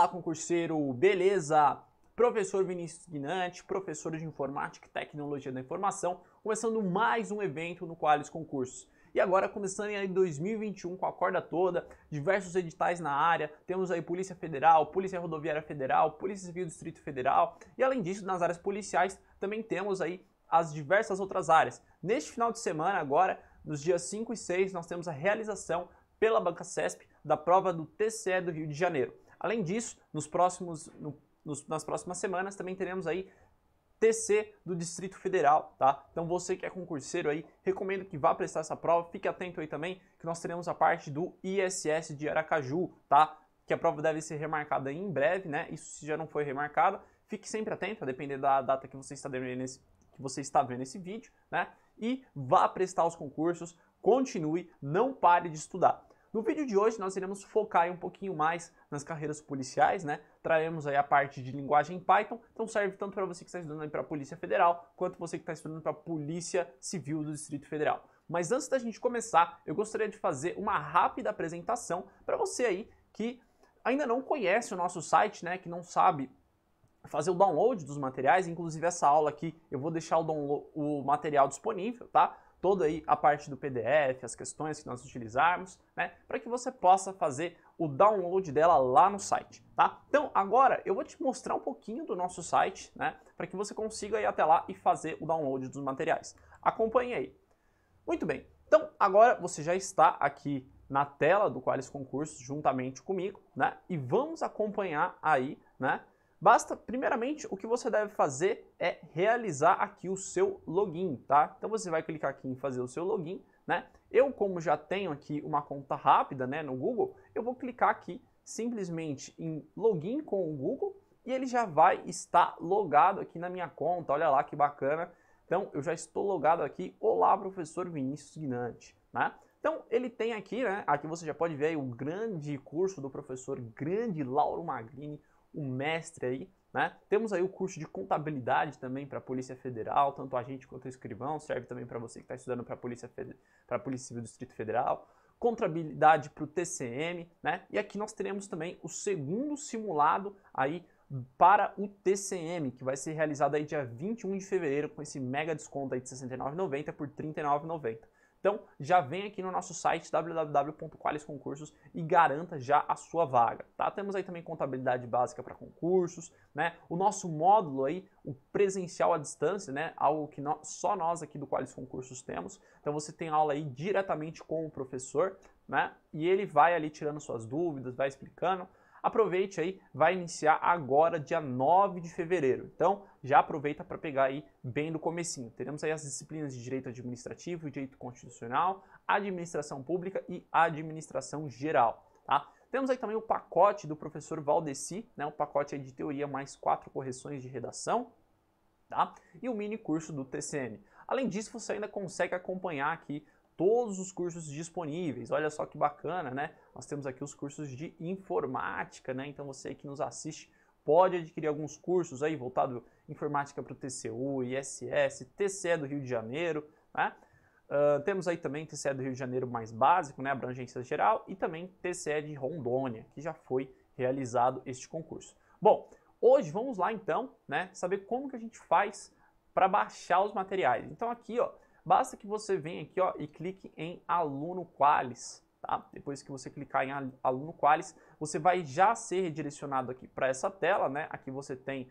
Fala concurseiro, beleza? Professor Vinícius Guinante, professor de Informática e Tecnologia da Informação, começando mais um evento no Qualis Concursos. E agora começando em 2021 com a corda toda, diversos editais na área, temos aí Polícia Federal, Polícia Rodoviária Federal, Polícia Civil do Distrito Federal, e além disso, nas áreas policiais também temos aí as diversas outras áreas. Neste final de semana agora, nos dias 5 e 6, nós temos a realização pela Banca CESP da prova do TCE do Rio de Janeiro. Além disso, nos próximos, no, nos, nas próximas semanas também teremos aí TC do Distrito Federal, tá? Então você que é concurseiro aí, recomendo que vá prestar essa prova, fique atento aí também, que nós teremos a parte do ISS de Aracaju, tá? Que a prova deve ser remarcada em breve, né? Isso se já não foi remarcado, fique sempre atento, a depender da data que você está vendo esse, que você está vendo esse vídeo, né? E vá prestar os concursos, continue, não pare de estudar. No vídeo de hoje nós iremos focar um pouquinho mais nas carreiras policiais, né? Traremos aí a parte de linguagem Python, então serve tanto para você que está estudando para a Polícia Federal, quanto você que está estudando para a Polícia Civil do Distrito Federal. Mas antes da gente começar, eu gostaria de fazer uma rápida apresentação para você aí que ainda não conhece o nosso site, né? Que não sabe fazer o download dos materiais, inclusive essa aula aqui eu vou deixar o, o material disponível, tá? toda aí a parte do PDF, as questões que nós utilizarmos, né, para que você possa fazer o download dela lá no site, tá? Então agora eu vou te mostrar um pouquinho do nosso site, né, para que você consiga ir até lá e fazer o download dos materiais. Acompanhe aí. Muito bem. Então agora você já está aqui na tela do Qualis Concurso juntamente comigo, né? E vamos acompanhar aí, né, Basta, primeiramente, o que você deve fazer é realizar aqui o seu login, tá? Então você vai clicar aqui em fazer o seu login, né? Eu, como já tenho aqui uma conta rápida, né, no Google, eu vou clicar aqui simplesmente em login com o Google e ele já vai estar logado aqui na minha conta. Olha lá que bacana. Então, eu já estou logado aqui. Olá, professor Vinícius Guinante, né? Então, ele tem aqui, né? Aqui você já pode ver o grande curso do professor grande Lauro Magrini, o mestre aí, né? Temos aí o curso de contabilidade também para a Polícia Federal, tanto a gente quanto o escrivão, serve também para você que está estudando para a Polícia, para Polícia Civil do Distrito Federal. Contabilidade para o TCM, né? E aqui nós teremos também o segundo simulado aí para o TCM, que vai ser realizado aí dia 21 de fevereiro com esse mega desconto aí de R$ 69,90 por R$ 39,90. Então, já vem aqui no nosso site www.qualisconcursos e garanta já a sua vaga, tá? Temos aí também contabilidade básica para concursos, né? O nosso módulo aí, o presencial à distância, né? Algo que nós, só nós aqui do Qualis Concursos temos. Então, você tem aula aí diretamente com o professor, né? E ele vai ali tirando suas dúvidas, vai explicando aproveite aí, vai iniciar agora dia 9 de fevereiro. Então, já aproveita para pegar aí bem no comecinho. Teremos aí as disciplinas de Direito Administrativo, Direito Constitucional, Administração Pública e Administração Geral, tá? Temos aí também o pacote do professor Valdeci, né, um pacote de teoria mais quatro correções de redação, tá? E o mini curso do TCM. Além disso, você ainda consegue acompanhar aqui todos os cursos disponíveis. Olha só que bacana, né? Nós temos aqui os cursos de informática, né? Então você que nos assiste pode adquirir alguns cursos aí voltado informática para o TCU, ISS, TCE do Rio de Janeiro, né? Uh, temos aí também TCE do Rio de Janeiro mais básico, né, abrangência geral, e também TCE de Rondônia, que já foi realizado este concurso. Bom, hoje vamos lá então, né, saber como que a gente faz para baixar os materiais. Então aqui, ó, Basta que você venha aqui ó, e clique em Aluno Qualis. Tá? Depois que você clicar em Aluno Qualis, você vai já ser redirecionado aqui para essa tela. Né? Aqui você tem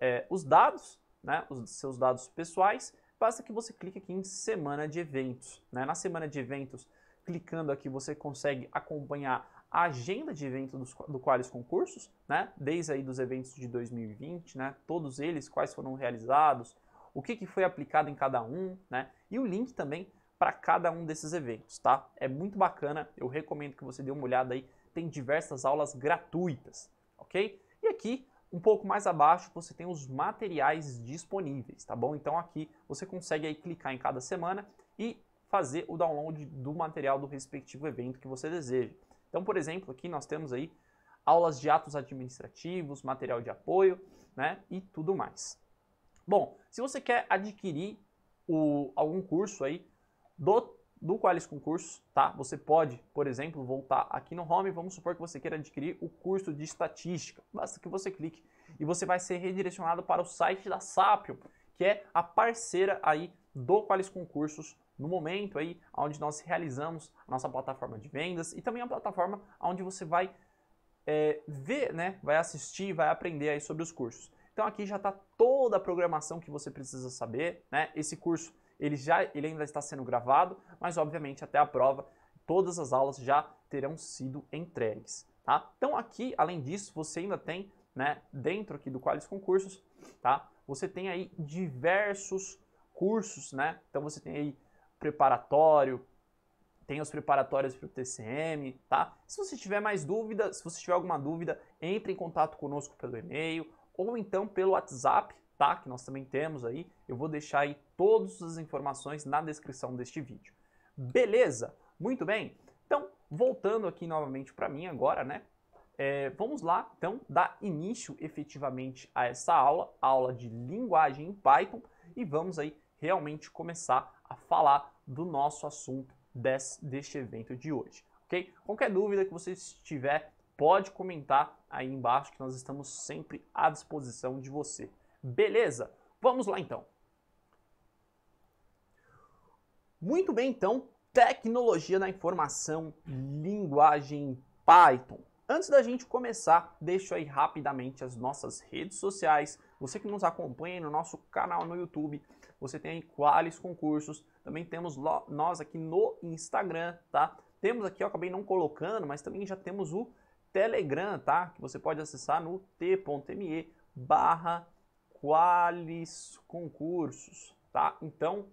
é, os dados, né? os seus dados pessoais. Basta que você clique aqui em Semana de Eventos. Né? Na Semana de Eventos, clicando aqui, você consegue acompanhar a agenda de eventos dos, do Qualis Concursos, né? Desde aí dos eventos de 2020, né? Todos eles, quais foram realizados, o que, que foi aplicado em cada um, né? e o link também para cada um desses eventos, tá? É muito bacana, eu recomendo que você dê uma olhada aí, tem diversas aulas gratuitas, ok? E aqui, um pouco mais abaixo, você tem os materiais disponíveis, tá bom? Então aqui você consegue aí clicar em cada semana e fazer o download do material do respectivo evento que você deseja. Então, por exemplo, aqui nós temos aí aulas de atos administrativos, material de apoio, né, e tudo mais. Bom, se você quer adquirir o, algum curso aí do, do Qualis Concursos, tá? Você pode, por exemplo, voltar aqui no Home, vamos supor que você queira adquirir o curso de Estatística. Basta que você clique e você vai ser redirecionado para o site da Sapio, que é a parceira aí do Qualis Concursos no momento aí onde nós realizamos a nossa plataforma de vendas e também a plataforma onde você vai é, ver, né, vai assistir, vai aprender aí sobre os cursos. Então aqui já está toda a programação que você precisa saber, né? Esse curso ele já ele ainda está sendo gravado, mas obviamente até a prova todas as aulas já terão sido entregues, tá? Então aqui, além disso, você ainda tem, né, dentro aqui do Qualis Concursos, tá? Você tem aí diversos cursos, né? Então você tem aí preparatório, tem os preparatórios para o TCM, tá? Se você tiver mais dúvida, se você tiver alguma dúvida, entre em contato conosco pelo e-mail ou então pelo WhatsApp, tá? Que nós também temos aí. Eu vou deixar aí todas as informações na descrição deste vídeo. Beleza? Muito bem. Então, voltando aqui novamente para mim agora, né? É, vamos lá, então, dar início efetivamente a essa aula, aula de linguagem em Python, e vamos aí realmente começar a falar do nosso assunto desse, deste evento de hoje, ok? Qualquer dúvida que você tiver pode comentar aí embaixo que nós estamos sempre à disposição de você. Beleza? Vamos lá então. Muito bem, então, tecnologia da informação, linguagem Python. Antes da gente começar, deixo aí rapidamente as nossas redes sociais. Você que nos acompanha no nosso canal no YouTube, você tem aí quais concursos. Também temos nós aqui no Instagram, tá? Temos aqui, eu acabei não colocando, mas também já temos o Telegram, tá? Que você pode acessar no t.me barra concursos, tá? Então,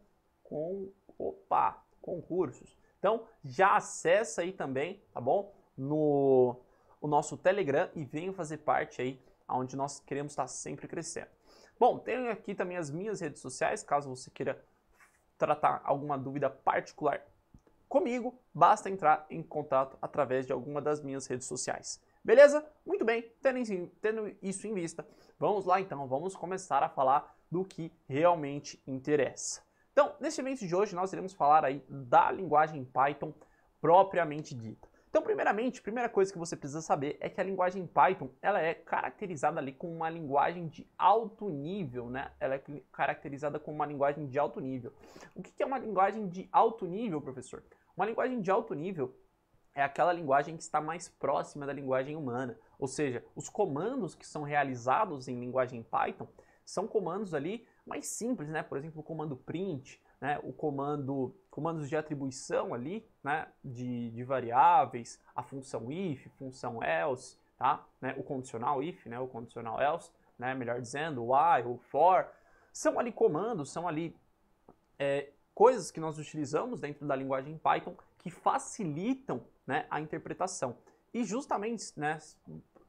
com, opa, concursos. Então, já acessa aí também, tá bom? No o nosso Telegram e venha fazer parte aí, onde nós queremos estar sempre crescendo. Bom, tenho aqui também as minhas redes sociais, caso você queira tratar alguma dúvida particular comigo, basta entrar em contato através de alguma das minhas redes sociais. Beleza? Muito bem, tendo isso em vista, vamos lá então, vamos começar a falar do que realmente interessa. Então, neste evento de hoje, nós iremos falar aí da linguagem Python propriamente dita. Então, primeiramente, a primeira coisa que você precisa saber é que a linguagem Python, ela é caracterizada ali como uma linguagem de alto nível, né? Ela é caracterizada como uma linguagem de alto nível. O que é uma linguagem de alto nível, professor? Uma linguagem de alto nível é aquela linguagem que está mais próxima da linguagem humana, ou seja, os comandos que são realizados em linguagem Python são comandos ali mais simples, né? Por exemplo, o comando print, né? o comando comandos de atribuição ali, né? De, de variáveis, a função if, função else, tá? Né? O condicional if, né? O condicional else, né? Melhor dizendo, o while, o for, são ali comandos, são ali é, coisas que nós utilizamos dentro da linguagem Python que facilitam né, a interpretação. E justamente, né,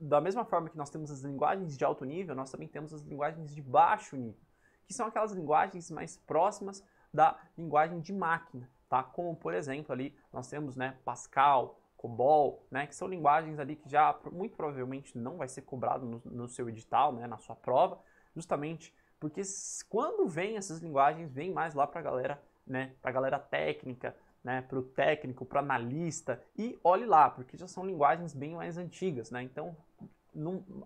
da mesma forma que nós temos as linguagens de alto nível, nós também temos as linguagens de baixo nível, que são aquelas linguagens mais próximas da linguagem de máquina, tá? Como, por exemplo, ali nós temos, né, Pascal, COBOL, né, que são linguagens ali que já muito provavelmente não vai ser cobrado no, no seu edital, né, na sua prova, justamente porque quando vem essas linguagens, vem mais lá para a galera né, para a galera técnica, né, para o técnico, para o analista, e olhe lá, porque já são linguagens bem mais antigas, né? Então,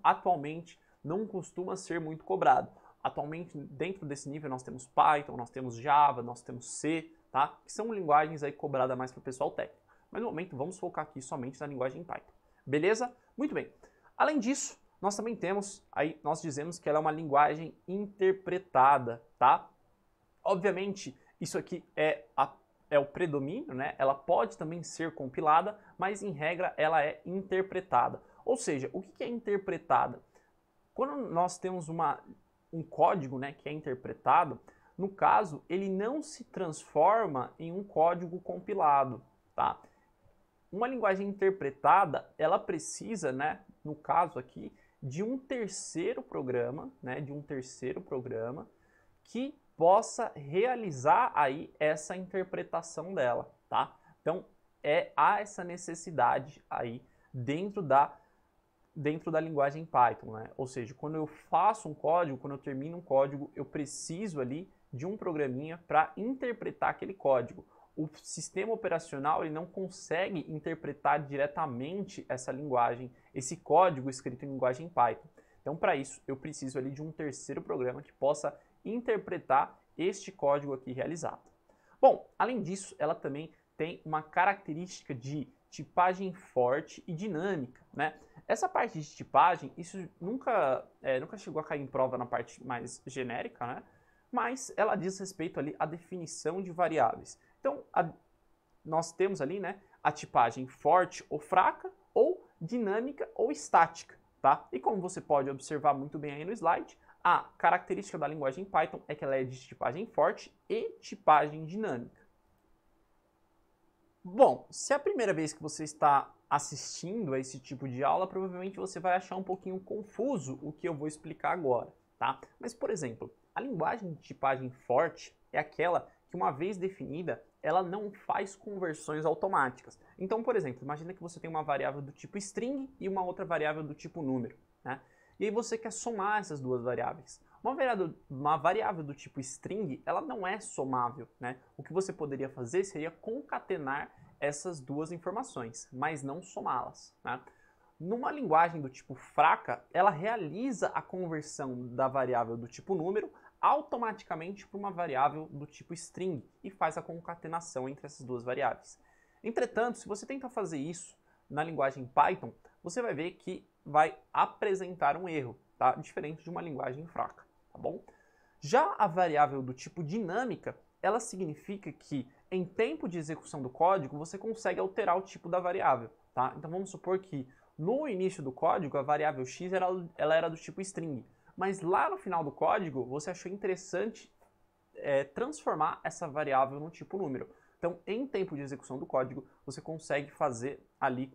atualmente não costuma ser muito cobrado. Atualmente, dentro desse nível, nós temos Python, nós temos Java, nós temos C, tá? Que são linguagens aí cobradas mais para o pessoal técnico. Mas no momento, vamos focar aqui somente na linguagem Python. Beleza? Muito bem. Além disso, nós também temos, aí nós dizemos que ela é uma linguagem interpretada, tá? Obviamente, isso aqui é, a, é o predomínio, né? Ela pode também ser compilada, mas em regra ela é interpretada. Ou seja, o que é interpretada? Quando nós temos uma, um código né, que é interpretado, no caso, ele não se transforma em um código compilado, tá? Uma linguagem interpretada, ela precisa, né, no caso aqui, de um terceiro programa, né, de um terceiro programa que possa realizar aí essa interpretação dela, tá? Então, é há essa necessidade aí dentro da dentro da linguagem Python, né? Ou seja, quando eu faço um código, quando eu termino um código, eu preciso ali de um programinha para interpretar aquele código. O sistema operacional ele não consegue interpretar diretamente essa linguagem, esse código escrito em linguagem Python. Então, para isso, eu preciso ali de um terceiro programa que possa interpretar este código aqui realizado. Bom, além disso, ela também tem uma característica de tipagem forte e dinâmica, né? Essa parte de tipagem, isso nunca, é, nunca chegou a cair em prova na parte mais genérica, né? Mas ela diz respeito ali à definição de variáveis. Então, a, nós temos ali, né, a tipagem forte ou fraca, ou dinâmica ou estática, tá? E como você pode observar muito bem aí no slide, a característica da linguagem Python é que ela é de tipagem forte e tipagem dinâmica. Bom, se é a primeira vez que você está assistindo a esse tipo de aula, provavelmente você vai achar um pouquinho confuso o que eu vou explicar agora, tá? Mas, por exemplo, a linguagem de tipagem forte é aquela que, uma vez definida, ela não faz conversões automáticas. Então, por exemplo, imagina que você tem uma variável do tipo string e uma outra variável do tipo número, né? E aí você quer somar essas duas variáveis. Uma variável, uma variável do tipo string, ela não é somável, né? O que você poderia fazer seria concatenar essas duas informações, mas não somá-las, né? Numa linguagem do tipo fraca, ela realiza a conversão da variável do tipo número automaticamente para uma variável do tipo string e faz a concatenação entre essas duas variáveis. Entretanto, se você tentar fazer isso na linguagem Python, você vai ver que vai apresentar um erro, tá? Diferente de uma linguagem fraca, tá bom? Já a variável do tipo dinâmica, ela significa que em tempo de execução do código você consegue alterar o tipo da variável, tá? Então vamos supor que no início do código a variável x era, ela era do tipo string, mas lá no final do código você achou interessante é, transformar essa variável no tipo número. Então em tempo de execução do código você consegue fazer ali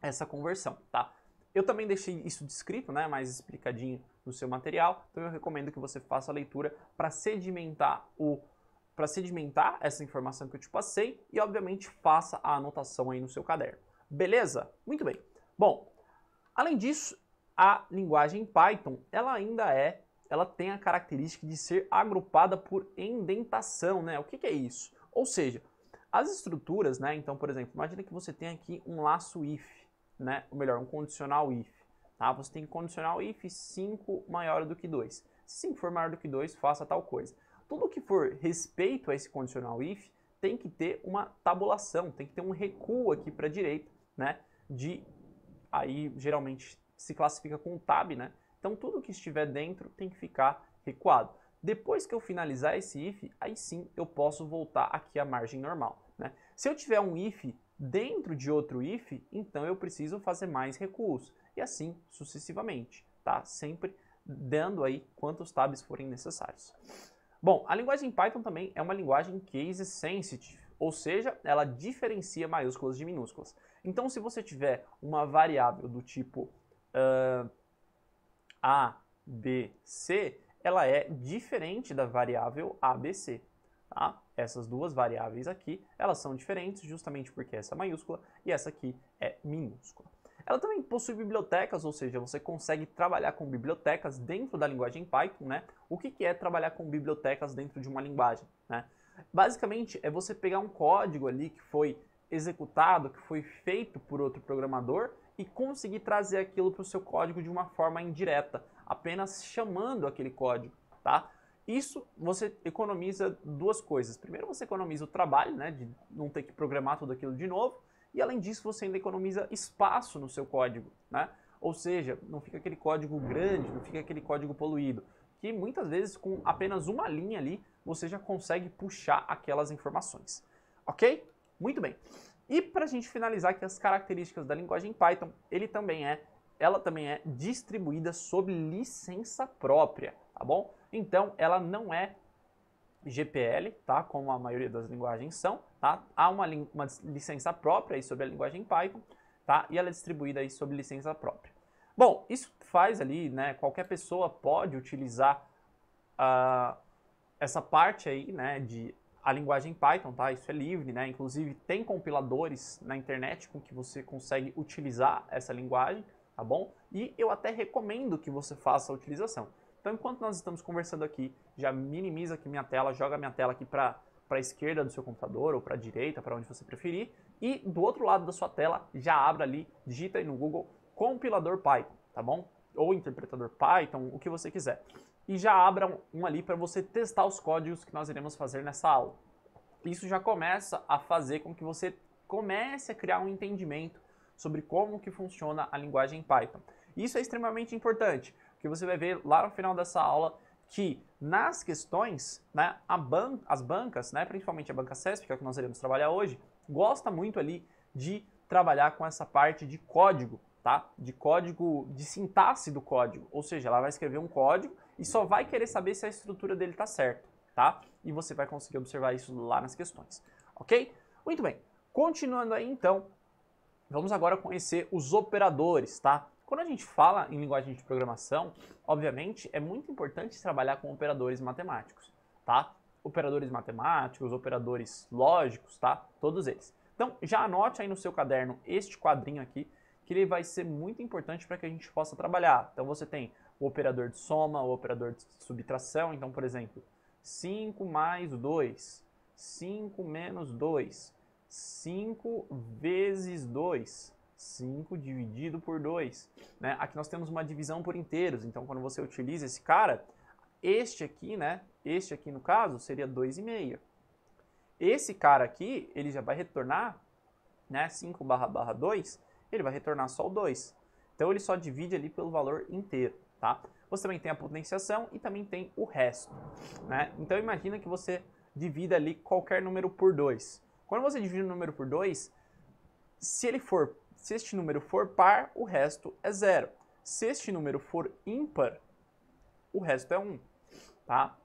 essa conversão, tá? Eu também deixei isso descrito, né, mais explicadinho no seu material, então eu recomendo que você faça a leitura para sedimentar o para sedimentar essa informação que eu te passei e obviamente faça a anotação aí no seu caderno. Beleza? Muito bem. Bom, além disso, a linguagem Python, ela ainda é, ela tem a característica de ser agrupada por indentação, né? O que, que é isso? Ou seja, as estruturas, né? Então, por exemplo, imagina que você tem aqui um laço if, né? Ou melhor, um condicional if, tá? Você tem que condicional if 5 maior do que 2. Se 5 for maior do que 2, faça tal coisa. Tudo que for respeito a esse condicional if tem que ter uma tabulação, tem que ter um recuo aqui para a direita, né? De aí geralmente se classifica com tab, né? Então tudo que estiver dentro tem que ficar recuado. Depois que eu finalizar esse if, aí sim eu posso voltar aqui à margem normal. Né? Se eu tiver um if Dentro de outro if, então eu preciso fazer mais recuos e assim sucessivamente, tá? Sempre dando aí quantos tabs forem necessários. Bom, a linguagem Python também é uma linguagem case sensitive, ou seja, ela diferencia maiúsculas de minúsculas. Então, se você tiver uma variável do tipo uh, A, B, C, ela é diferente da variável ABC, tá? essas duas variáveis aqui, elas são diferentes justamente porque essa é maiúscula e essa aqui é minúscula. Ela também possui bibliotecas, ou seja, você consegue trabalhar com bibliotecas dentro da linguagem Python, né? O que, é trabalhar com bibliotecas dentro de uma linguagem, né? Basicamente, é você pegar um código ali que foi executado, que foi feito por outro programador e conseguir trazer aquilo para o seu código de uma forma indireta, apenas chamando aquele código, tá? Isso você economiza duas coisas. Primeiro, você economiza o trabalho, né, de não ter que programar tudo aquilo de novo, e além disso, você ainda economiza espaço no seu código, né? Ou seja, não fica aquele código grande, não fica aquele código poluído, que muitas vezes com apenas uma linha ali, você já consegue puxar aquelas informações. OK? Muito bem. E para a gente finalizar aqui as características da linguagem Python, ele também é, ela também é distribuída sob licença própria, tá bom? Então, ela não é GPL, tá? Como a maioria das linguagens são, tá? Há uma, uma licença própria aí sobre a linguagem Python, tá? E ela é distribuída aí sob licença própria. Bom, isso faz ali, né? Qualquer pessoa pode utilizar uh, essa parte aí, né? De a linguagem Python, tá? Isso é livre, né? Inclusive tem compiladores na internet com que você consegue utilizar essa linguagem, tá bom? E eu até recomendo que você faça a utilização. Então, enquanto nós estamos conversando aqui, já minimiza aqui minha tela, joga minha tela aqui para a esquerda do seu computador ou para a direita, para onde você preferir. E do outro lado da sua tela, já abra ali, digita aí no Google compilador Python, tá bom? Ou interpretador Python, o que você quiser. E já abra um ali para você testar os códigos que nós iremos fazer nessa aula. Isso já começa a fazer com que você comece a criar um entendimento sobre como que funciona a linguagem Python. Isso é extremamente importante, que você vai ver lá no final dessa aula que nas questões, né, ban as bancas, né, principalmente a banca CESP, que é o que nós iremos trabalhar hoje, gosta muito ali de trabalhar com essa parte de código, tá? De código, de sintaxe do código. Ou seja, ela vai escrever um código e só vai querer saber se a estrutura dele está certa, tá? E você vai conseguir observar isso lá nas questões, ok? Muito bem. Continuando aí então, vamos agora conhecer os operadores, tá? Quando a gente fala em linguagem de programação, obviamente é muito importante trabalhar com operadores matemáticos, tá? Operadores matemáticos, operadores lógicos, tá? Todos eles. Então, já anote aí no seu caderno este quadrinho aqui, que ele vai ser muito importante para que a gente possa trabalhar. Então, você tem o operador de soma, o operador de subtração. Então, por exemplo, 5 mais 2, 5 menos 2, 5 vezes 2, 5 dividido por 2. Né? Aqui nós temos uma divisão por inteiros, então quando você utiliza esse cara, este aqui, né? Este aqui no caso seria 2,5. Esse cara aqui, ele já vai retornar, né? 5 barra barra 2, ele vai retornar só o 2. Então ele só divide ali pelo valor inteiro, tá? Você também tem a potenciação e também tem o resto, né? Então imagina que você divida ali qualquer número por 2. Quando você divide o um número por 2, se ele for se este número for par, o resto é zero. Se este número for ímpar, o resto é 1, um, tá?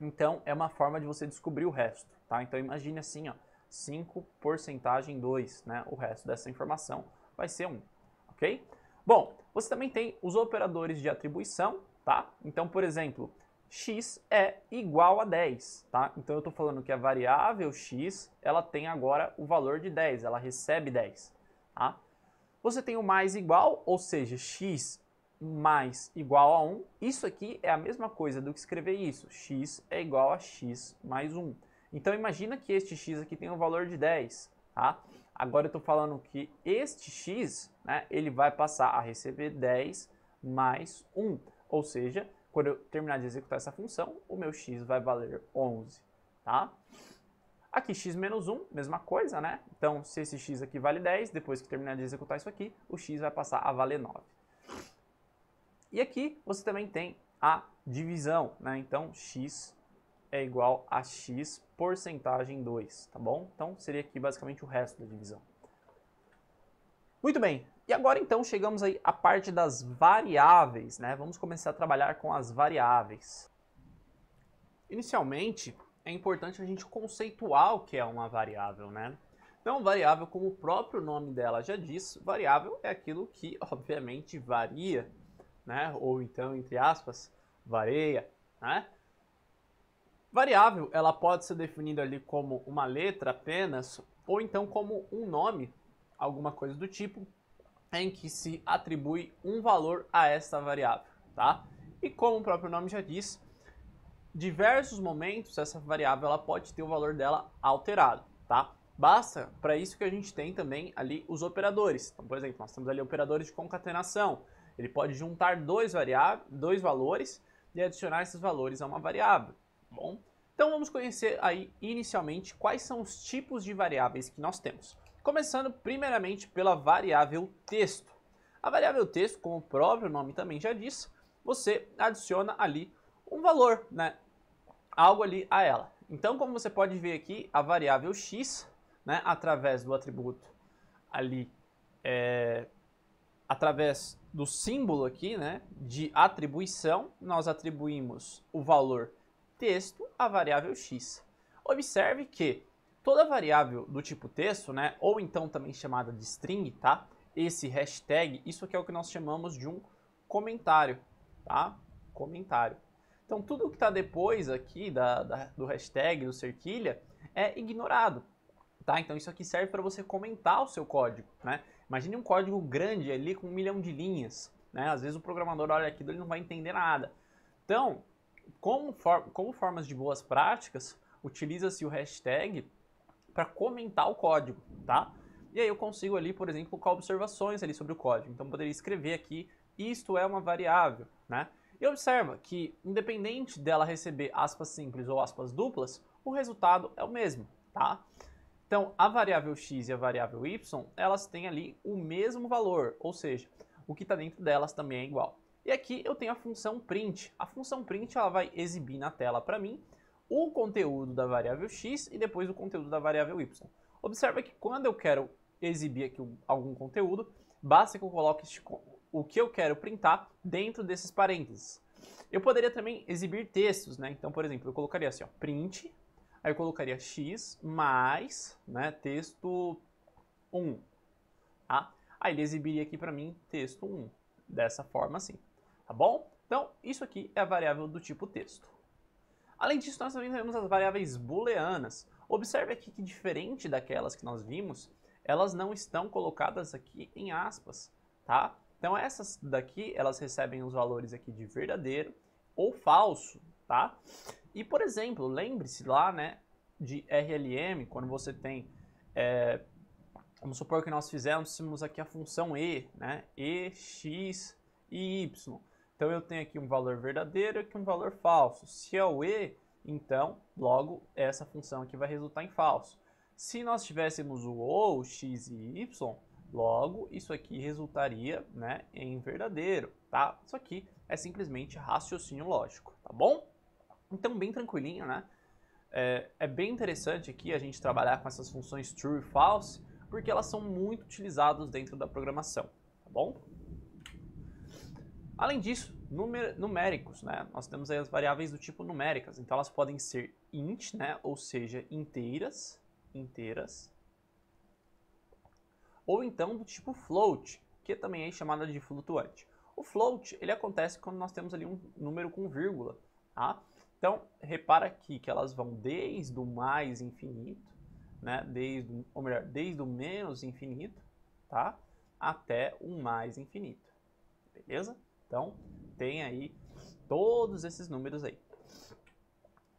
Então, é uma forma de você descobrir o resto, tá? Então, imagine assim, ó, 5 porcentagem 2, né? O resto dessa informação vai ser 1, um, ok? Bom, você também tem os operadores de atribuição, tá? Então, por exemplo, x é igual a 10, tá? Então, eu estou falando que a variável x, ela tem agora o valor de 10, ela recebe 10. Tá? Você tem o mais igual, ou seja, x mais igual a 1. Isso aqui é a mesma coisa do que escrever isso. x é igual a x mais 1. Então imagina que este x aqui tem um valor de 10. Tá? Agora eu estou falando que este x né, ele vai passar a receber 10 mais 1. Ou seja, quando eu terminar de executar essa função, o meu x vai valer 11. Tá? Aqui x menos 1, mesma coisa, né? Então, se esse x aqui vale 10, depois que terminar de executar isso aqui, o x vai passar a valer 9. E aqui você também tem a divisão, né? Então, x é igual a x porcentagem 2, tá bom? Então, seria aqui basicamente o resto da divisão. Muito bem, e agora então chegamos aí à parte das variáveis, né? Vamos começar a trabalhar com as variáveis. Inicialmente, é importante a gente conceituar o que é uma variável, né? Então, variável, como o próprio nome dela já diz, variável é aquilo que, obviamente, varia, né? Ou então, entre aspas, varia, né? Variável, ela pode ser definida ali como uma letra apenas, ou então como um nome, alguma coisa do tipo, em que se atribui um valor a esta variável, tá? E como o próprio nome já diz, diversos momentos essa variável ela pode ter o valor dela alterado, tá? Basta para isso que a gente tem também ali os operadores. Então, por exemplo, nós temos ali operadores de concatenação. Ele pode juntar dois, variáveis, dois valores e adicionar esses valores a uma variável, tá bom? Então vamos conhecer aí inicialmente quais são os tipos de variáveis que nós temos. Começando primeiramente pela variável texto. A variável texto, como o próprio nome também já diz, você adiciona ali um valor, né? algo ali a ela. Então, como você pode ver aqui, a variável x, né, através do atributo ali, é, através do símbolo aqui, né, de atribuição, nós atribuímos o valor texto à variável x. Observe que toda variável do tipo texto, né, ou então também chamada de string, tá? Esse hashtag, isso aqui é o que nós chamamos de um comentário, tá? Comentário. Então tudo que está depois aqui da, da, do hashtag, do cerquilha, é ignorado. Tá? Então isso aqui serve para você comentar o seu código. Né? Imagine um código grande ali com um milhão de linhas. Né? Às vezes o programador olha aquilo e não vai entender nada. Então, como, for, como formas de boas práticas, utiliza-se o hashtag para comentar o código, tá? E aí eu consigo ali, por exemplo, colocar observações ali sobre o código. Então eu poderia escrever aqui, isto é uma variável, né? E observa que, independente dela receber aspas simples ou aspas duplas, o resultado é o mesmo, tá? Então, a variável x e a variável y, elas têm ali o mesmo valor, ou seja, o que está dentro delas também é igual. E aqui eu tenho a função print. A função print ela vai exibir na tela para mim o conteúdo da variável x e depois o conteúdo da variável y. Observa que quando eu quero exibir aqui algum conteúdo, basta que eu coloque este o que eu quero printar dentro desses parênteses. Eu poderia também exibir textos, né? Então, por exemplo, eu colocaria assim, ó, print, aí eu colocaria x mais, né, texto 1, tá? Aí ele exibiria aqui para mim texto 1, dessa forma assim, tá bom? Então, isso aqui é a variável do tipo texto. Além disso, nós também temos as variáveis booleanas. Observe aqui que diferente daquelas que nós vimos, elas não estão colocadas aqui em aspas, tá? Então essas daqui, elas recebem os valores aqui de verdadeiro ou falso, tá? E, por exemplo, lembre-se lá, né, de RLM, quando você tem, é, vamos supor que nós fizéssemos aqui a função E, né, E, X e Y. Então eu tenho aqui um valor verdadeiro e aqui um valor falso. Se é o E, então, logo, essa função aqui vai resultar em falso. Se nós tivéssemos o O, o X e Y, Logo, isso aqui resultaria né, em verdadeiro, tá? Isso aqui é simplesmente raciocínio lógico, tá bom? Então, bem tranquilinho, né? É, é bem interessante aqui a gente trabalhar com essas funções true e false, porque elas são muito utilizadas dentro da programação, tá bom? Além disso, numéricos, né? Nós temos as variáveis do tipo numéricas, então elas podem ser int, né? Ou seja, inteiras, inteiras, ou então do tipo float, que também é chamada de flutuante. O float ele acontece quando nós temos ali um número com vírgula, tá? Então repara aqui que elas vão desde o mais infinito, né? Desde ou melhor, desde o menos infinito, tá? Até o mais infinito, beleza? Então tem aí todos esses números aí.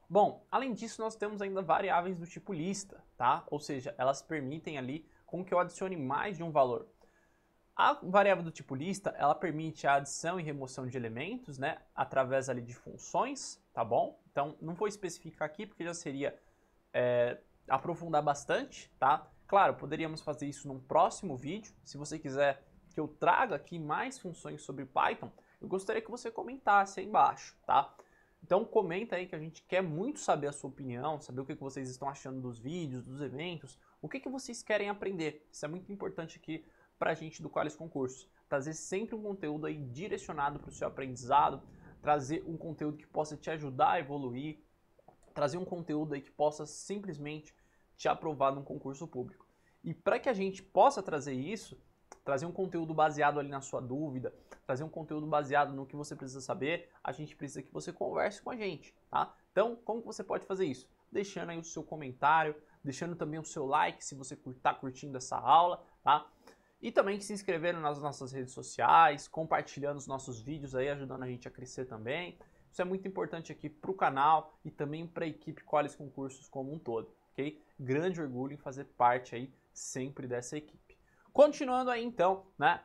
Bom, além disso nós temos ainda variáveis do tipo lista, tá? Ou seja, elas permitem ali com que eu adicione mais de um valor. A variável do tipo lista, ela permite a adição e remoção de elementos, né, através ali de funções, tá bom? Então, não vou especificar aqui porque já seria é, aprofundar bastante, tá? Claro, poderíamos fazer isso num próximo vídeo. Se você quiser que eu traga aqui mais funções sobre Python, eu gostaria que você comentasse aí embaixo, tá? Então comenta aí que a gente quer muito saber a sua opinião, saber o que vocês estão achando dos vídeos, dos eventos, o que, que vocês querem aprender? Isso é muito importante aqui para a gente do Qualis Concurso. Trazer sempre um conteúdo aí direcionado para o seu aprendizado, trazer um conteúdo que possa te ajudar a evoluir, trazer um conteúdo aí que possa simplesmente te aprovar num concurso público. E para que a gente possa trazer isso, trazer um conteúdo baseado ali na sua dúvida, trazer um conteúdo baseado no que você precisa saber, a gente precisa que você converse com a gente, tá? Então, como você pode fazer isso? Deixando aí o seu comentário, deixando também o seu like se você está curtindo essa aula, tá? E também se inscrevendo nas nossas redes sociais, compartilhando os nossos vídeos aí, ajudando a gente a crescer também. Isso é muito importante aqui para o canal e também para a equipe Coles Concursos como um todo, ok? Grande orgulho em fazer parte aí sempre dessa equipe. Continuando aí então, né?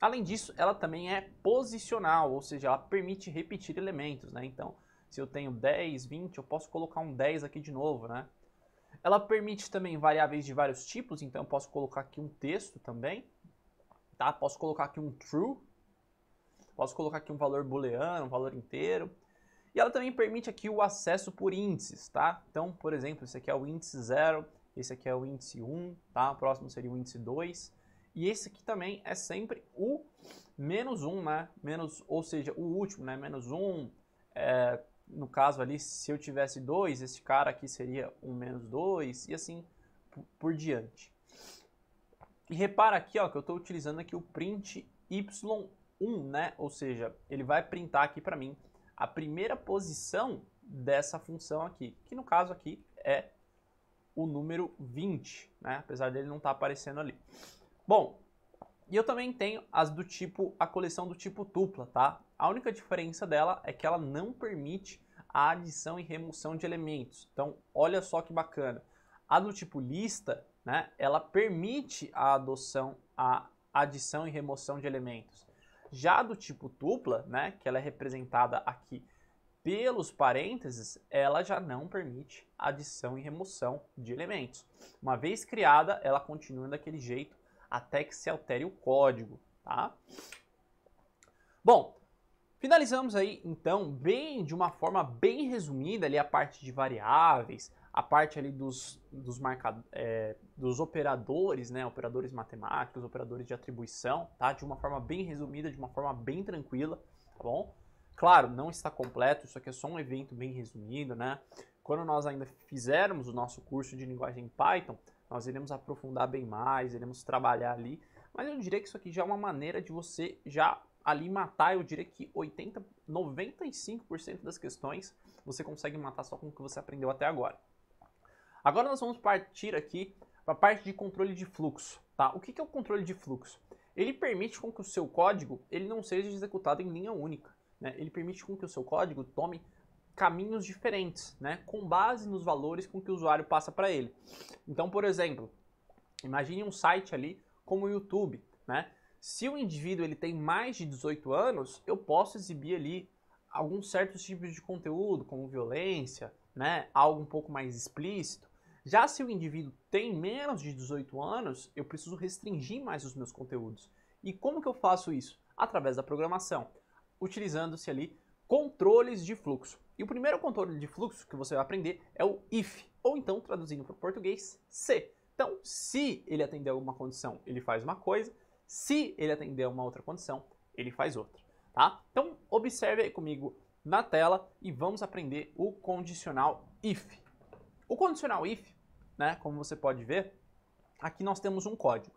Além disso, ela também é posicional, ou seja, ela permite repetir elementos, né? Então, se eu tenho 10, 20, eu posso colocar um 10 aqui de novo, né? Ela permite também variáveis de vários tipos, então eu posso colocar aqui um texto também, tá? Posso colocar aqui um true, posso colocar aqui um valor booleano, um valor inteiro. E ela também permite aqui o acesso por índices, tá? Então, por exemplo, esse aqui é o índice 0, esse aqui é o índice 1, tá? O próximo seria o índice 2. E esse aqui também é sempre o menos 1, né? Menos, ou seja, o último, né? Menos 1, é, no caso ali, se eu tivesse 2, esse cara aqui seria um menos 2 e assim por diante. E repara aqui ó, que eu estou utilizando aqui o print y1, né? Ou seja, ele vai printar aqui para mim a primeira posição dessa função aqui, que no caso aqui é o número 20, né? Apesar dele não estar tá aparecendo ali. Bom, e eu também tenho as do tipo, a coleção do tipo tupla, tá? A única diferença dela é que ela não permite a adição e remoção de elementos. Então, olha só que bacana. A do tipo lista, né, ela permite a adoção, a adição e remoção de elementos. Já a do tipo tupla, né, que ela é representada aqui pelos parênteses, ela já não permite adição e remoção de elementos. Uma vez criada, ela continua daquele jeito até que se altere o código, tá? Bom, finalizamos aí então bem de uma forma bem resumida ali a parte de variáveis, a parte ali dos, dos, marca, é, dos operadores, né, operadores matemáticos, operadores de atribuição, tá? De uma forma bem resumida, de uma forma bem tranquila, tá bom? Claro, não está completo, isso aqui é só um evento bem resumido, né? Quando nós ainda fizermos o nosso curso de linguagem Python, nós iremos aprofundar bem mais, iremos trabalhar ali. Mas eu diria que isso aqui já é uma maneira de você já ali matar, eu diria que 80, 95% das questões você consegue matar só com o que você aprendeu até agora. Agora nós vamos partir aqui para a parte de controle de fluxo, tá? O que é o controle de fluxo? Ele permite com que o seu código ele não seja executado em linha única, né? Ele permite com que o seu código tome caminhos diferentes, né? Com base nos valores com que o usuário passa para ele. Então, por exemplo, imagine um site ali como o YouTube, né? Se o indivíduo ele tem mais de 18 anos, eu posso exibir ali alguns certos tipos de conteúdo, como violência, né? Algo um pouco mais explícito. Já se o indivíduo tem menos de 18 anos, eu preciso restringir mais os meus conteúdos. E como que eu faço isso? Através da programação, utilizando-se ali controles de fluxo. E o primeiro controle de fluxo que você vai aprender é o if, ou então, traduzindo para o português, se. Então, se ele atender alguma condição, ele faz uma coisa, se ele atender uma outra condição, ele faz outra. Tá? Então, observe aí comigo na tela e vamos aprender o condicional if. O condicional if, né, como você pode ver, aqui nós temos um código.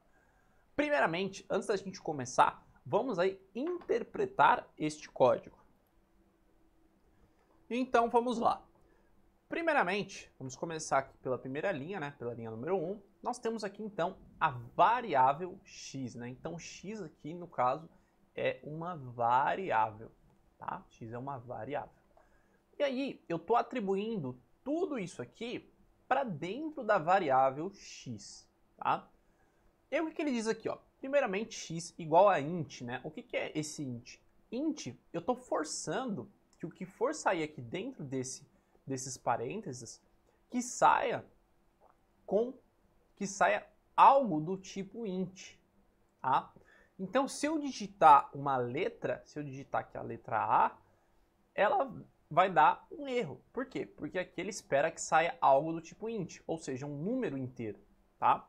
Primeiramente, antes da gente começar, vamos aí interpretar este código. Então vamos lá. Primeiramente, vamos começar aqui pela primeira linha, né, pela linha número 1. Nós temos aqui então a variável x, né? Então x aqui no caso é uma variável, tá? X é uma variável. E aí eu tô atribuindo tudo isso aqui para dentro da variável x, tá? E o que, que ele diz aqui, ó? Primeiramente x igual a int, né? O que, que é esse int? Int, eu estou forçando que o que for sair aqui dentro desse, desses parênteses, que saia com que saia algo do tipo int, tá? Então, se eu digitar uma letra, se eu digitar aqui a letra A, ela vai dar um erro. Por quê? Porque aqui ele espera que saia algo do tipo int, ou seja, um número inteiro, tá?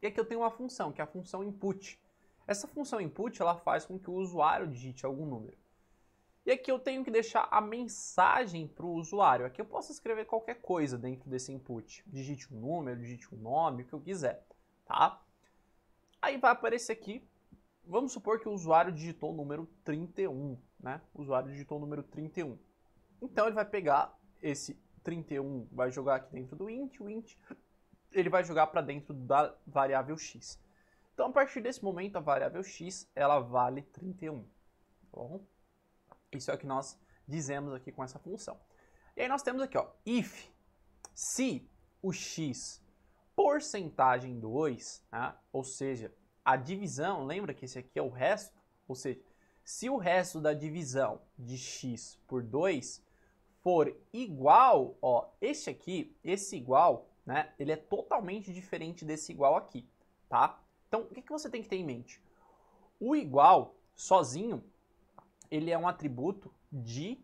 E aqui eu tenho uma função, que é a função input. Essa função input, ela faz com que o usuário digite algum número. E aqui eu tenho que deixar a mensagem para o usuário. Aqui eu posso escrever qualquer coisa dentro desse input. Digite um número, digite um nome, o que eu quiser, tá? Aí vai aparecer aqui, vamos supor que o usuário digitou o número 31, né? O usuário digitou o número 31. Então ele vai pegar esse 31, vai jogar aqui dentro do int, o int ele vai jogar para dentro da variável x. Então a partir desse momento a variável x ela vale 31, tá bom? Isso é o que nós dizemos aqui com essa função. E aí nós temos aqui, ó, if, se o x porcentagem 2, né, ou seja, a divisão, lembra que esse aqui é o resto? Ou seja, se o resto da divisão de x por 2 for igual, ó, este aqui, esse igual, né, ele é totalmente diferente desse igual aqui, tá? Então, o que, que você tem que ter em mente? O igual, sozinho, ele é um atributo de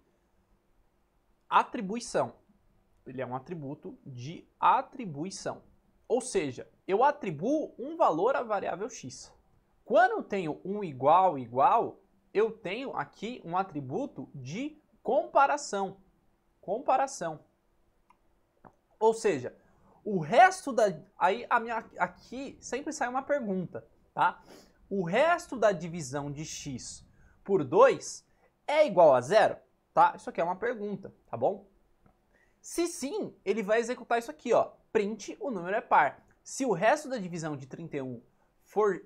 atribuição. Ele é um atributo de atribuição. Ou seja, eu atribuo um valor à variável x. Quando eu tenho um igual igual, eu tenho aqui um atributo de comparação. Comparação. Ou seja, o resto da aí a minha aqui sempre sai uma pergunta, tá? O resto da divisão de x por 2 é igual a zero? Tá? Isso aqui é uma pergunta, tá bom? Se sim, ele vai executar isso aqui, ó. Print, o número é par. Se o resto da divisão de 31 for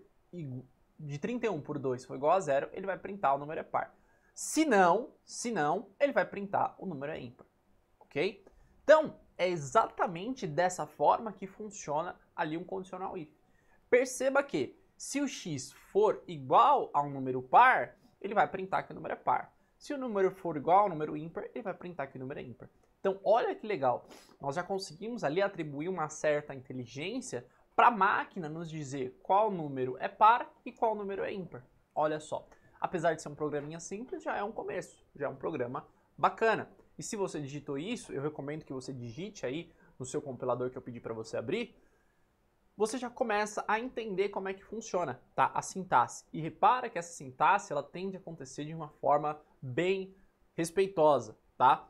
de 31 por 2 for igual a zero, ele vai printar o número é par. Se não, se não, ele vai printar o número é ímpar. OK? Então, é exatamente dessa forma que funciona ali um condicional if. Perceba que se o x for igual a um número par, ele vai printar que o número é par. Se o número for igual ao número ímpar, ele vai printar que o número é ímpar. Então, olha que legal. Nós já conseguimos ali atribuir uma certa inteligência para a máquina nos dizer qual número é par e qual número é ímpar. Olha só. Apesar de ser um programinha simples, já é um começo, já é um programa bacana. E se você digitou isso, eu recomendo que você digite aí no seu compilador que eu pedi para você abrir, você já começa a entender como é que funciona tá? a sintaxe. E repara que essa sintaxe ela tende a acontecer de uma forma bem respeitosa. Tá?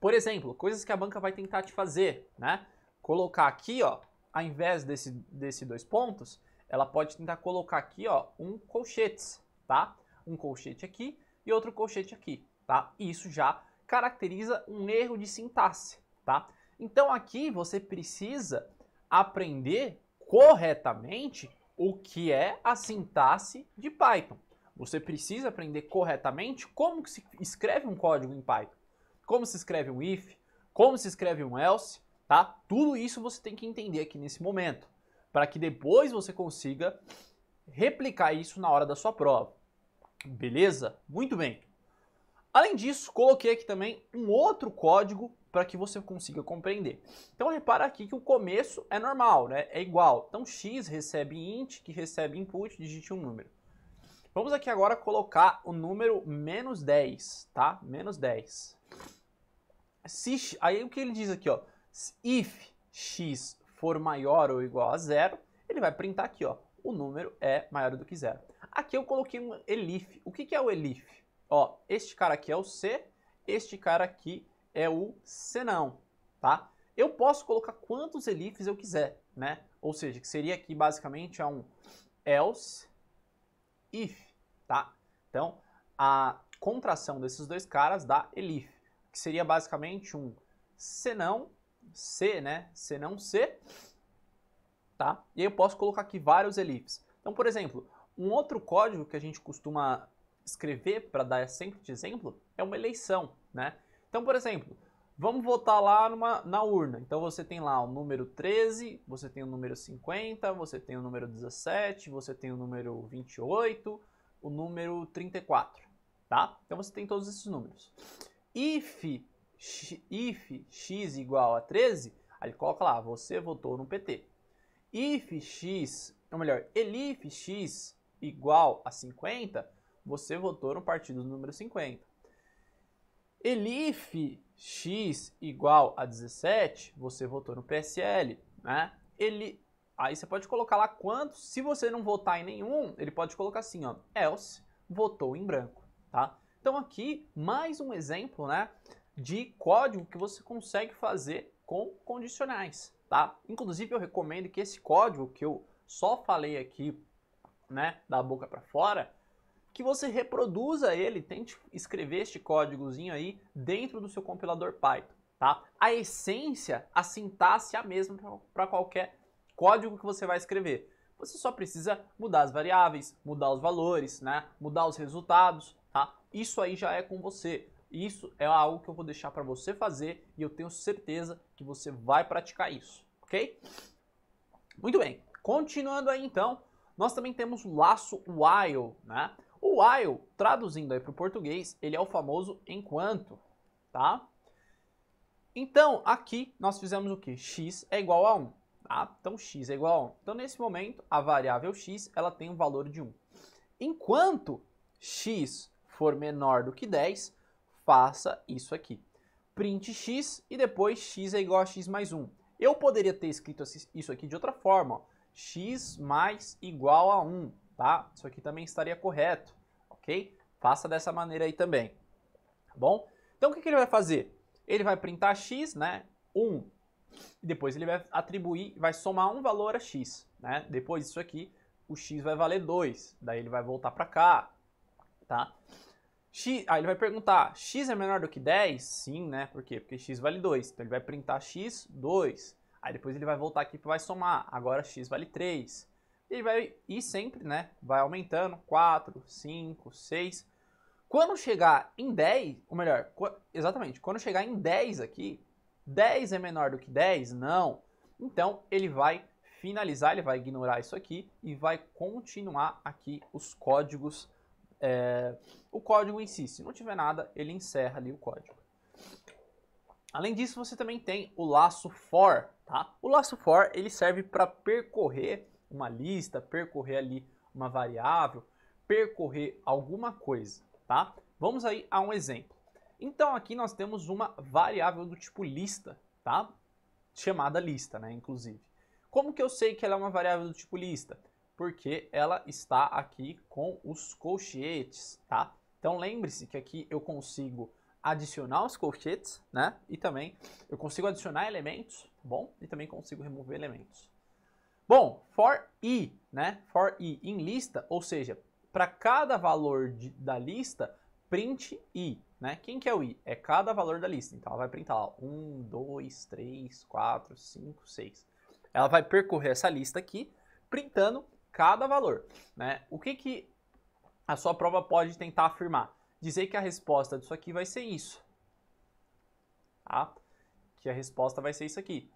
Por exemplo, coisas que a banca vai tentar te fazer, né? Colocar aqui, ó, ao invés desse, desse dois pontos, ela pode tentar colocar aqui, ó, um colchete, tá? Um colchete aqui e outro colchete aqui, tá? Isso já caracteriza um erro de sintaxe, tá? Então aqui você precisa aprender corretamente o que é a sintaxe de Python. Você precisa aprender corretamente como se escreve um código em Python, como se escreve um if, como se escreve um else, tá? Tudo isso você tem que entender aqui nesse momento, para que depois você consiga replicar isso na hora da sua prova. Beleza? Muito bem. Além disso, coloquei aqui também um outro código para que você consiga compreender. Então repara aqui que o começo é normal, né? é igual. Então x recebe int, que recebe input, digite um número. Vamos aqui agora colocar o número menos 10, tá? Menos 10. Se, aí o que ele diz aqui, ó? If x for maior ou igual a zero, ele vai printar aqui, ó. O número é maior do que zero. Aqui eu coloquei um elif. O que, que é o elif? Ó, este cara aqui é o C, este cara aqui é o senão, tá? Eu posso colocar quantos elifes eu quiser, né? Ou seja, que seria aqui basicamente um else if, tá? Então, a contração desses dois caras dá elif, que seria basicamente um senão C, né? Senão C, tá? E aí eu posso colocar aqui vários elifes. Então, por exemplo, um outro código que a gente costuma escrever para dar sempre de exemplo é uma eleição, né? Então, por exemplo, vamos votar lá numa, na urna. Então você tem lá o número 13, você tem o número 50, você tem o número 17, você tem o número 28, o número 34, tá? Então você tem todos esses números. If, if x igual a 13, aí ele coloca lá, você votou no PT. If x, ou melhor, elif x igual a 50, você votou no partido número 50. ELIF x igual a 17, você votou no PSL, né? Ele, aí você pode colocar lá quantos, se você não votar em nenhum, ele pode colocar assim, ó, else votou em branco, tá? Então aqui mais um exemplo, né, de código que você consegue fazer com condicionais, tá? Inclusive eu recomendo que esse código que eu só falei aqui, né, da boca para fora, que você reproduza ele, tente escrever este códigozinho aí dentro do seu compilador Python, tá? A essência, a sintaxe é a mesma para qualquer código que você vai escrever. Você só precisa mudar as variáveis, mudar os valores, né? Mudar os resultados, tá? Isso aí já é com você. Isso é algo que eu vou deixar para você fazer e eu tenho certeza que você vai praticar isso, ok? Muito bem. Continuando aí então, nós também temos o laço while, né? O while, traduzindo aí para o português, ele é o famoso enquanto, tá? Então, aqui nós fizemos o que? x é igual a 1, tá? Então, x é igual a 1. Então, nesse momento, a variável x ela tem um valor de 1. Enquanto x for menor do que 10, faça isso aqui. Print x e depois x é igual a x mais 1. Eu poderia ter escrito isso aqui de outra forma, ó. x mais igual a 1 tá? Isso aqui também estaria correto, ok? Faça dessa maneira aí também, tá bom? Então o que, que ele vai fazer? Ele vai printar x, né? 1. E depois ele vai atribuir, vai somar um valor a x, né? Depois disso aqui, o x vai valer 2. Daí ele vai voltar para cá, tá? X, aí ele vai perguntar, x é menor do que 10? Sim, né? Por quê? Porque x vale 2. Então ele vai printar x, 2. Aí depois ele vai voltar aqui e vai somar. Agora x vale 3. Ele vai ir sempre, né? Vai aumentando, 4, 5, 6. Quando chegar em 10, ou melhor, exatamente, quando chegar em 10 aqui, 10 é menor do que 10? Não. Então ele vai finalizar, ele vai ignorar isso aqui e vai continuar aqui os códigos, é, o código em si. Se não tiver nada, ele encerra ali o código. Além disso, você também tem o laço for, tá? O laço for, ele serve para percorrer uma lista, percorrer ali uma variável, percorrer alguma coisa, tá? Vamos aí a um exemplo. Então aqui nós temos uma variável do tipo lista, tá? Chamada lista, né, inclusive. Como que eu sei que ela é uma variável do tipo lista? Porque ela está aqui com os colchetes, tá? Então lembre-se que aqui eu consigo adicionar os colchetes, né? E também eu consigo adicionar elementos, tá bom? E também consigo remover elementos. Bom, for i, né? For i em lista, ou seja, para cada valor de, da lista, print i, né? Quem que é o i? É cada valor da lista. Então ela vai printar lá 1, 2, 3, 4, 5, 6. Ela vai percorrer essa lista aqui, printando cada valor, né? O que que a sua prova pode tentar afirmar? Dizer que a resposta disso aqui vai ser isso, tá? Que a resposta vai ser isso aqui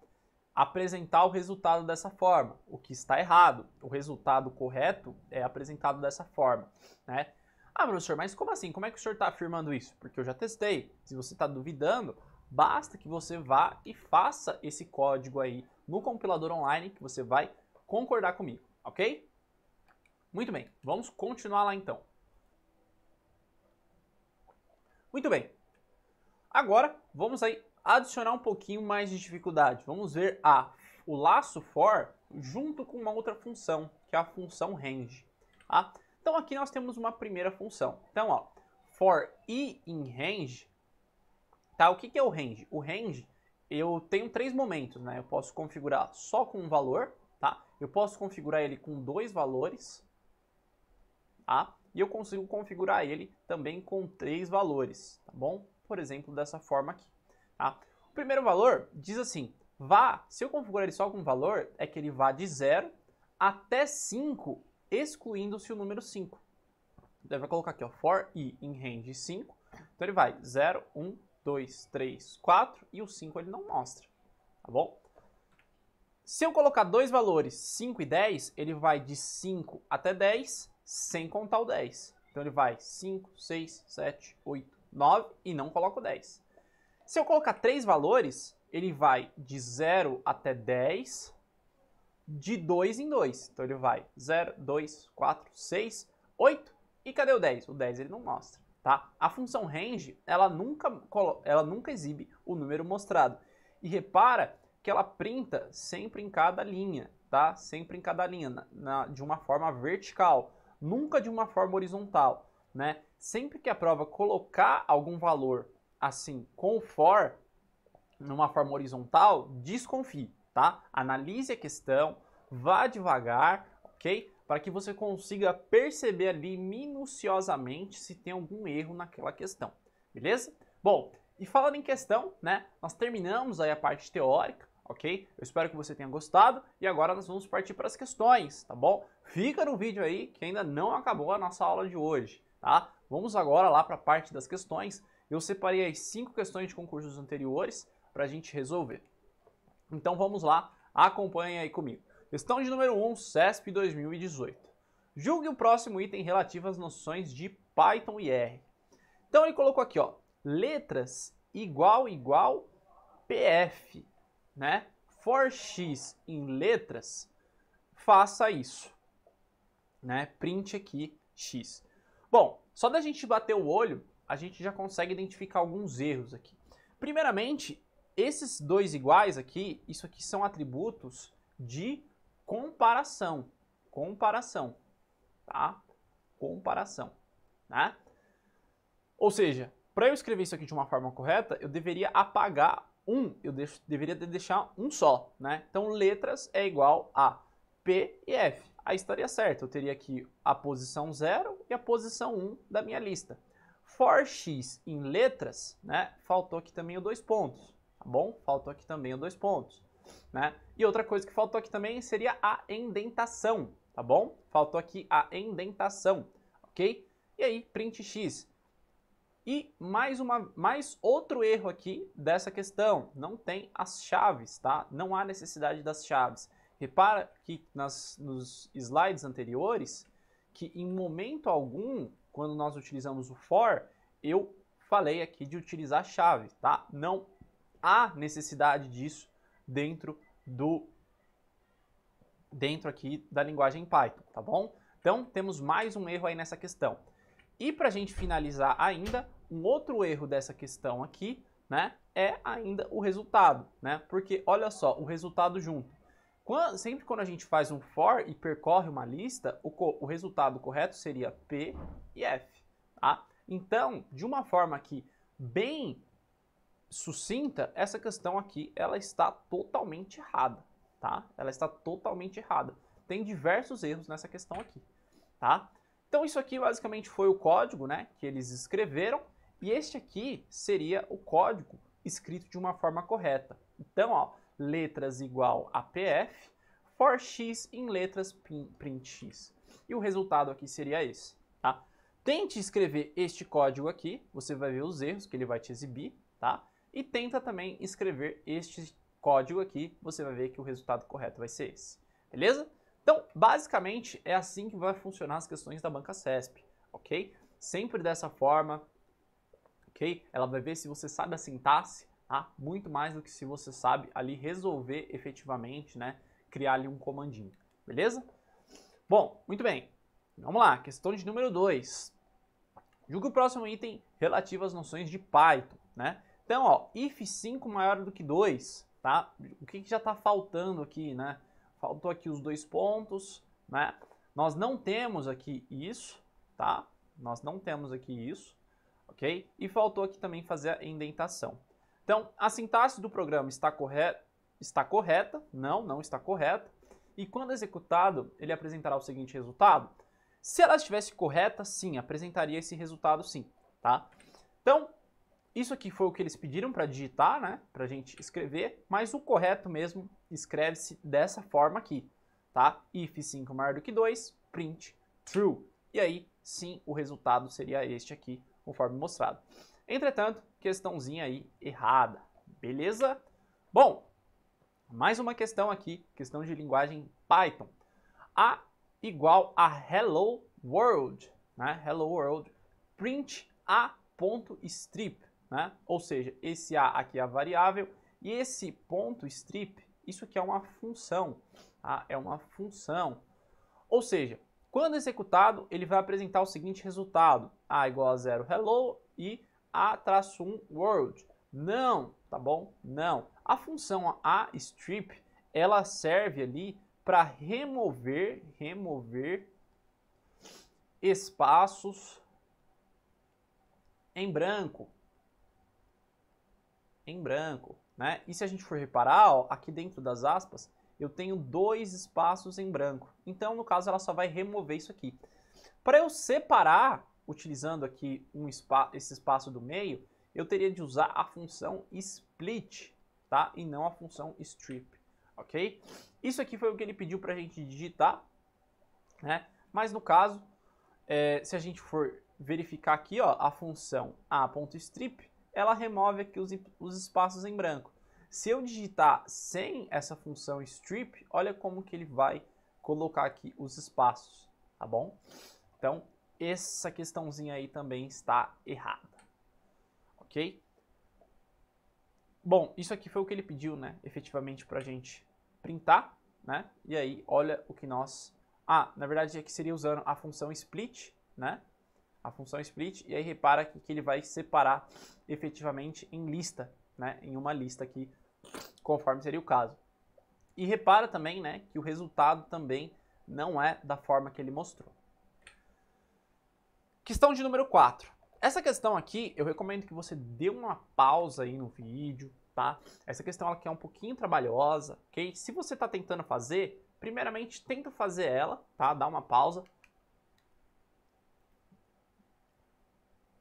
apresentar o resultado dessa forma, o que está errado. O resultado correto é apresentado dessa forma, né? Ah, professor, mas como assim? Como é que o senhor está afirmando isso? Porque eu já testei. Se você está duvidando, basta que você vá e faça esse código aí no compilador online que você vai concordar comigo, ok? Muito bem, vamos continuar lá então. Muito bem, agora vamos aí adicionar um pouquinho mais de dificuldade. Vamos ver a, o laço for junto com uma outra função, que é a função range. Tá? Então aqui nós temos uma primeira função. Então, ó, for i in range, tá? O que, que é o range? O range, eu tenho três momentos, né? Eu posso configurar só com um valor, tá? Eu posso configurar ele com dois valores, tá? E eu consigo configurar ele também com três valores, tá bom? Por exemplo, dessa forma aqui. Tá? O primeiro valor diz assim, vá, se eu configurar ele só com valor, é que ele vá de 0 até 5, excluindo-se o número 5. Então, vai colocar aqui, ó, for i em range 5. Então ele vai 0, 1, 2, 3, 4 e o 5 ele não mostra, tá bom? Se eu colocar dois valores, 5 e 10, ele vai de 5 até 10, sem contar o 10. Então ele vai 5, 6, 7, 8, 9 e não coloca o 10. Se eu colocar três valores, ele vai de 0 até 10, de 2 em 2. Então ele vai 0, 2, 4, 6, 8. E cadê o 10? O 10 ele não mostra, tá? A função range, ela nunca, ela nunca exibe o número mostrado. E repara que ela printa sempre em cada linha, tá? Sempre em cada linha, na, na, de uma forma vertical, nunca de uma forma horizontal, né? Sempre que a prova colocar algum valor assim com for, numa forma horizontal, desconfie, tá? Analise a questão, vá devagar, ok? Para que você consiga perceber ali minuciosamente se tem algum erro naquela questão, beleza? Bom, e falando em questão, né? Nós terminamos aí a parte teórica, ok? Eu espero que você tenha gostado e agora nós vamos partir para as questões, tá bom? Fica no vídeo aí que ainda não acabou a nossa aula de hoje, tá? Vamos agora lá para a parte das questões eu separei as cinco questões de concursos anteriores para a gente resolver. Então vamos lá, acompanhem aí comigo. Questão de número 1, CESP 2018. Julgue o próximo item relativo às noções de Python e R. Então ele colocou aqui, ó, letras igual igual PF, né? For x em letras, faça isso, né? Print aqui x. Bom, só da gente bater o olho, a gente já consegue identificar alguns erros aqui. Primeiramente, esses dois iguais aqui, isso aqui são atributos de comparação. Comparação, tá? Comparação, né? Ou seja, para eu escrever isso aqui de uma forma correta, eu deveria apagar um, eu deveria deixar um só, né? Então, letras é igual a P e F. Aí estaria certo, eu teria aqui a posição 0 e a posição 1 um da minha lista for x em letras, né, faltou aqui também o dois pontos, tá bom? Faltou aqui também o dois pontos, né? E outra coisa que faltou aqui também seria a indentação, tá bom? Faltou aqui a indentação, ok? E aí, print x. E mais, uma, mais outro erro aqui dessa questão, não tem as chaves, tá? Não há necessidade das chaves. Repara que nas, nos slides anteriores, que em momento algum quando nós utilizamos o for, eu falei aqui de utilizar chave, tá? Não há necessidade disso dentro do dentro aqui da linguagem Python, tá bom? Então temos mais um erro aí nessa questão. E para a gente finalizar ainda, um outro erro dessa questão aqui, né, é ainda o resultado, né? Porque olha só, o resultado junto. Quando, sempre quando a gente faz um for e percorre uma lista, o, o resultado correto seria P e F. Tá? Então, de uma forma que bem sucinta, essa questão aqui ela está totalmente errada, tá? Ela está totalmente errada. Tem diversos erros nessa questão aqui, tá? Então isso aqui basicamente foi o código, né, que eles escreveram, e este aqui seria o código escrito de uma forma correta. Então, ó, letras igual a PF, for x em letras print x. E o resultado aqui seria esse, tá? Tente escrever este código aqui, você vai ver os erros que ele vai te exibir, tá? E tenta também escrever este código aqui, você vai ver que o resultado correto vai ser esse, beleza? Então, basicamente, é assim que vai funcionar as questões da banca CESP, ok? Sempre dessa forma, ok? Ela vai ver se você sabe a sintaxe, tá? Muito mais do que se você sabe ali resolver efetivamente, né? Criar ali um comandinho, beleza? Bom, muito bem. Vamos lá, questão de número 2. que o próximo item relativo às noções de Python, né? Então, ó, if 5 maior do que 2, tá? O que, que já está faltando aqui, né? Faltou aqui os dois pontos, né? Nós não temos aqui isso, tá? Nós não temos aqui isso, ok? E faltou aqui também fazer a indentação. Então, a sintaxe do programa está correta? Está correta? Não, não está correta. E quando executado, ele apresentará o seguinte resultado. Se ela estivesse correta, sim, apresentaria esse resultado sim, tá? Então, isso aqui foi o que eles pediram para digitar, né? Para a gente escrever, mas o correto mesmo escreve-se dessa forma aqui, tá? If 5 maior do que 2, print true. E aí, sim, o resultado seria este aqui, conforme mostrado. Entretanto, questãozinha aí errada, beleza? Bom, mais uma questão aqui, questão de linguagem Python. A igual a hello world, né? Hello world, print a ponto strip, né? Ou seja, esse a aqui é a variável e esse ponto strip, isso aqui é uma função, tá? É uma função. Ou seja, quando executado, ele vai apresentar o seguinte resultado: a igual a zero hello e a-1 world. Não, tá bom? Não. A função a strip, ela serve ali para remover, remover espaços em branco. Em branco, né? E se a gente for reparar, ó, aqui dentro das aspas, eu tenho dois espaços em branco. Então, no caso, ela só vai remover isso aqui. Para eu separar utilizando aqui um spa, esse espaço do meio, eu teria de usar a função split, tá? E não a função strip, ok? Isso aqui foi o que ele pediu para a gente digitar, né? Mas no caso, é, se a gente for verificar aqui, ó, a função a.strip, ela remove aqui os, os espaços em branco. Se eu digitar sem essa função strip, olha como que ele vai colocar aqui os espaços, tá bom? Então, essa questãozinha aí também está errada, ok? Bom, isso aqui foi o que ele pediu, né, efetivamente para a gente printar, né, e aí olha o que nós... Ah, na verdade aqui é seria usando a função split, né, a função split, e aí repara que, que ele vai separar efetivamente em lista, né, em uma lista aqui, conforme seria o caso. E repara também, né, que o resultado também não é da forma que ele mostrou. Questão de número 4. Essa questão aqui, eu recomendo que você dê uma pausa aí no vídeo, tá? Essa questão aqui é um pouquinho trabalhosa, ok? Se você está tentando fazer, primeiramente tenta fazer ela, tá? Dá uma pausa.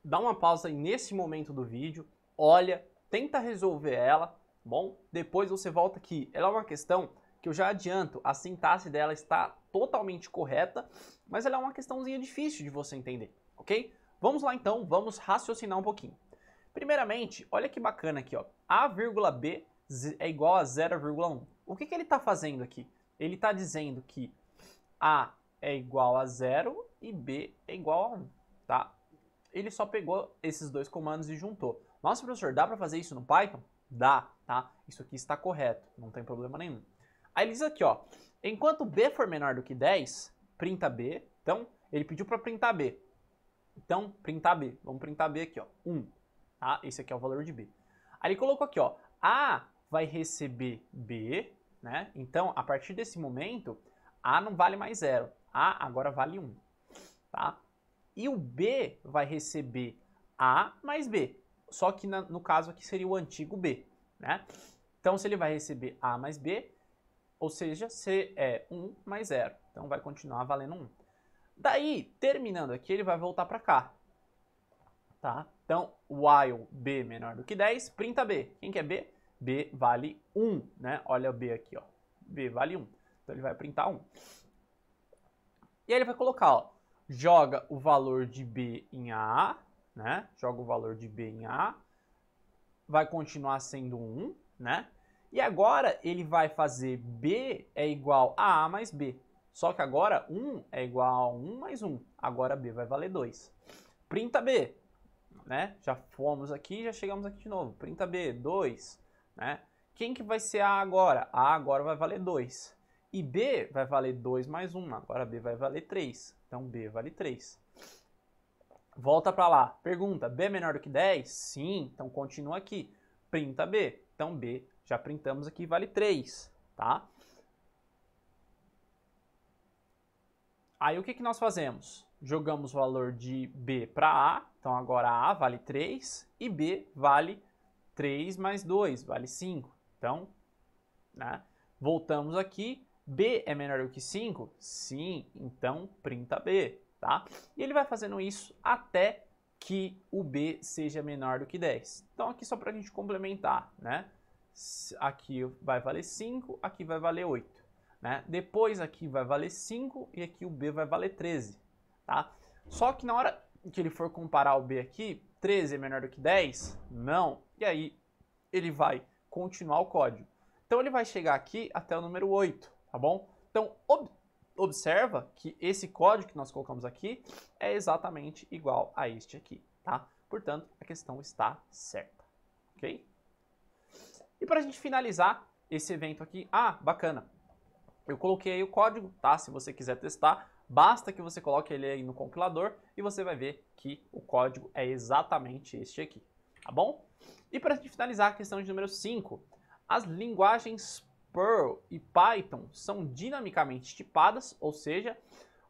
Dá uma pausa nesse momento do vídeo, olha, tenta resolver ela, bom? Depois você volta aqui. Ela é uma questão que eu já adianto, a sintaxe dela está totalmente correta, mas ela é uma questãozinha difícil de você entender ok? Vamos lá então, vamos raciocinar um pouquinho. Primeiramente, olha que bacana aqui, ó. A vírgula B é igual a 0,1. O que, que ele está fazendo aqui? Ele está dizendo que A é igual a 0 e B é igual a 1, tá? Ele só pegou esses dois comandos e juntou. Nossa, professor, dá para fazer isso no Python? Dá, tá? Isso aqui está correto, não tem problema nenhum. Aí ele diz aqui, ó, enquanto B for menor do que 10, printa B. Então, ele pediu para printar B. Então, printar B. Vamos printar B aqui, ó. 1. Tá? Esse aqui é o valor de B. Aí ele colocou aqui, ó. A vai receber B, né? Então, a partir desse momento, A não vale mais zero. A agora vale 1, tá? E o B vai receber A mais B. Só que na, no caso aqui seria o antigo B, né? Então, se ele vai receber A mais B, ou seja, C é 1 mais 0. Então, vai continuar valendo 1. Daí, terminando aqui, ele vai voltar para cá. Tá? Então, while b menor do que 10, printa b. Quem quer b? b vale 1, né? Olha o b aqui, ó. b vale 1. Então ele vai printar 1. E aí ele vai colocar, ó, joga o valor de b em a, né? Joga o valor de b em a. Vai continuar sendo 1, né? E agora ele vai fazer b é igual a a mais b. Só que agora 1 é igual a 1 mais 1. Agora B vai valer 2. Printa B, né? Já fomos aqui, já chegamos aqui de novo. Printa B, 2, né? Quem que vai ser A agora? A agora vai valer 2. E B vai valer 2 mais 1. Agora B vai valer 3. Então B vale 3. Volta para lá. Pergunta: B é menor do que 10? Sim. Então continua aqui. Printa B. Então B já printamos aqui, vale 3, tá? Aí o que, que nós fazemos? Jogamos o valor de B para A, então agora A vale 3 e B vale 3 mais 2, vale 5. Então, né, voltamos aqui, B é menor do que 5? Sim, então printa B, tá? E ele vai fazendo isso até que o B seja menor do que 10. Então aqui só para a gente complementar, né? Aqui vai valer 5, aqui vai valer 8. Né? Depois aqui vai valer 5 e aqui o B vai valer 13. Tá? Só que na hora que ele for comparar o B aqui, 13 é menor do que 10? Não. E aí ele vai continuar o código. Então ele vai chegar aqui até o número 8, tá bom? Então ob observa que esse código que nós colocamos aqui é exatamente igual a este aqui, tá? Portanto, a questão está certa, ok? E para a gente finalizar esse evento aqui, ah, bacana, eu coloquei aí o código, tá? Se você quiser testar, basta que você coloque ele aí no compilador e você vai ver que o código é exatamente este aqui, tá bom? E para finalizar a questão de número 5, as linguagens Perl e Python são dinamicamente tipadas, ou seja,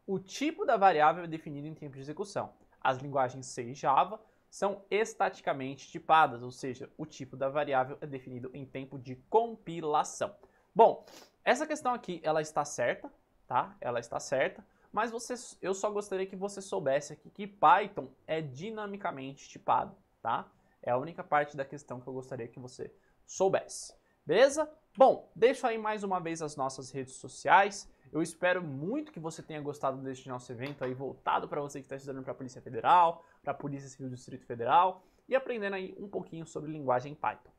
o tipo da variável é definido em tempo de execução. As linguagens C e Java são estaticamente tipadas, ou seja, o tipo da variável é definido em tempo de compilação. Bom, essa questão aqui, ela está certa, tá? Ela está certa, mas você, eu só gostaria que você soubesse aqui que Python é dinamicamente tipado, tá? É a única parte da questão que eu gostaria que você soubesse. Beleza? Bom, deixo aí mais uma vez as nossas redes sociais. Eu espero muito que você tenha gostado deste nosso evento aí voltado para você que está estudando para a Polícia Federal, para a Polícia Civil do Distrito Federal e aprendendo aí um pouquinho sobre linguagem Python.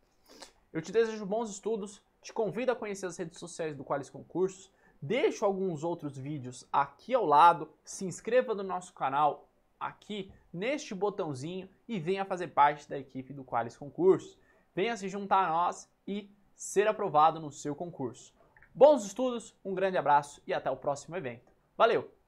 Eu te desejo bons estudos, te convido a conhecer as redes sociais do Qualis Concursos, deixo alguns outros vídeos aqui ao lado, se inscreva no nosso canal aqui neste botãozinho e venha fazer parte da equipe do Qualis Concursos. Venha se juntar a nós e ser aprovado no seu concurso. Bons estudos, um grande abraço e até o próximo evento. Valeu!